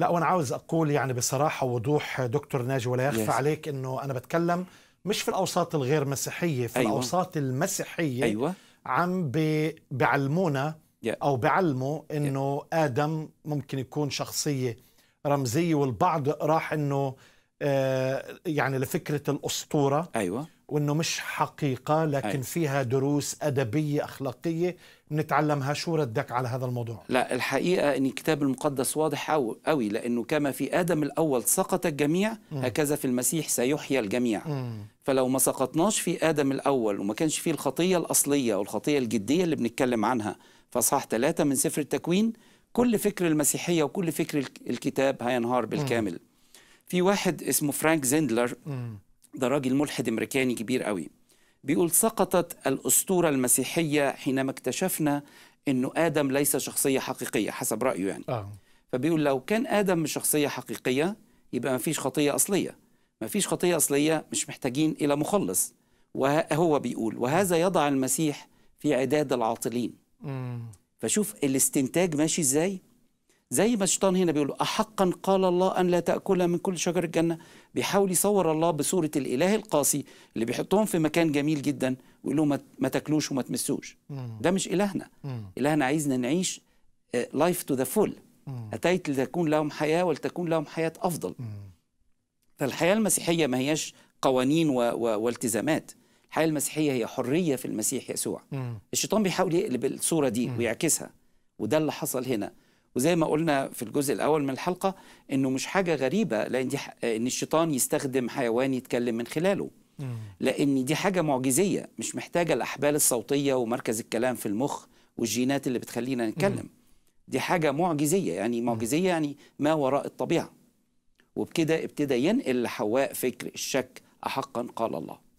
لا وانا عاوز اقول يعني بصراحه ووضوح دكتور ناجي ولا يخفى yes. عليك انه انا بتكلم مش في الاوساط الغير مسيحيه في أيوة. الاوساط المسيحيه أيوة. عم بيعلمونا yeah. او بيعلموا انه yeah. ادم ممكن يكون شخصيه رمزيه والبعض راح انه آه، يعني لفكره الاسطوره ايوه وانه مش حقيقه لكن أيوة. فيها دروس ادبيه اخلاقيه نتعلمها شو ردك على هذا الموضوع لا الحقيقه ان الكتاب المقدس واضح قوي لانه كما في ادم الاول سقط الجميع هكذا في المسيح سيحيى الجميع م. فلو ما سقطناش في ادم الاول وما كانش فيه الخطيه الاصليه والخطيه الجديه اللي بنتكلم عنها فصح ثلاثة من سفر التكوين كل فكر المسيحيه وكل فكر الكتاب هينهار بالكامل م. في واحد اسمه فرانك زيندلر ده راجل ملحد امريكاني كبير قوي بيقول سقطت الاسطوره المسيحيه حينما اكتشفنا انه ادم ليس شخصيه حقيقيه حسب رايه يعني آه. فبيقول لو كان ادم مش شخصيه حقيقيه يبقى ما فيش خطيه اصليه ما فيش خطيه اصليه مش محتاجين الى مخلص وهو بيقول وهذا يضع المسيح في عداد العاطلين مم. فشوف الاستنتاج ماشي ازاي زي ما الشيطان هنا بيقول أحقا قال الله أن لا تأكل من كل شجر الجنة بيحاول يصور الله بصورة الإله القاسي اللي بيحطهم في مكان جميل جدا ويقول لهم ما تاكلوش وما تمسوش ده مش إلهنا إلهنا عايزنا نعيش لايف تو ذا فول أتيت لتكون لهم حياة ولتكون لهم حياة أفضل فالحياة المسيحية ما هياش قوانين و... و... والتزامات الحياة المسيحية هي حرية في المسيح يسوع الشيطان بيحاول يقلب الصورة دي ويعكسها وده اللي حصل هنا وزي ما قلنا في الجزء الاول من الحلقه انه مش حاجه غريبه لان دي ان الشيطان يستخدم حيوان يتكلم من خلاله لان دي حاجه معجزيه مش محتاجه الاحبال الصوتيه ومركز الكلام في المخ والجينات اللي بتخلينا نتكلم دي حاجه معجزيه يعني معجزيه يعني ما وراء الطبيعه وبكده ابتدى ينقل لحواء فكر الشك احقا قال الله